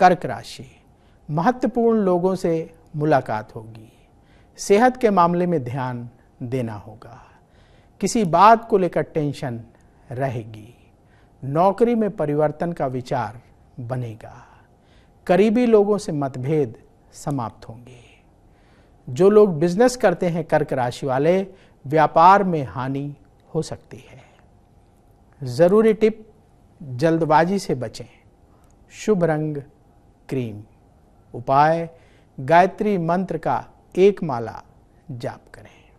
कर्क राशि महत्वपूर्ण लोगों से मुलाकात होगी सेहत के मामले में ध्यान देना होगा किसी बात को लेकर टेंशन रहेगी नौकरी में परिवर्तन का विचार बनेगा करीबी लोगों से मतभेद समाप्त होंगे जो लोग बिजनेस करते हैं कर्क राशि वाले व्यापार में हानि हो सकती है ज़रूरी टिप जल्दबाजी से बचें शुभ रंग क्रीम उपाय गायत्री मंत्र का एक माला जाप करें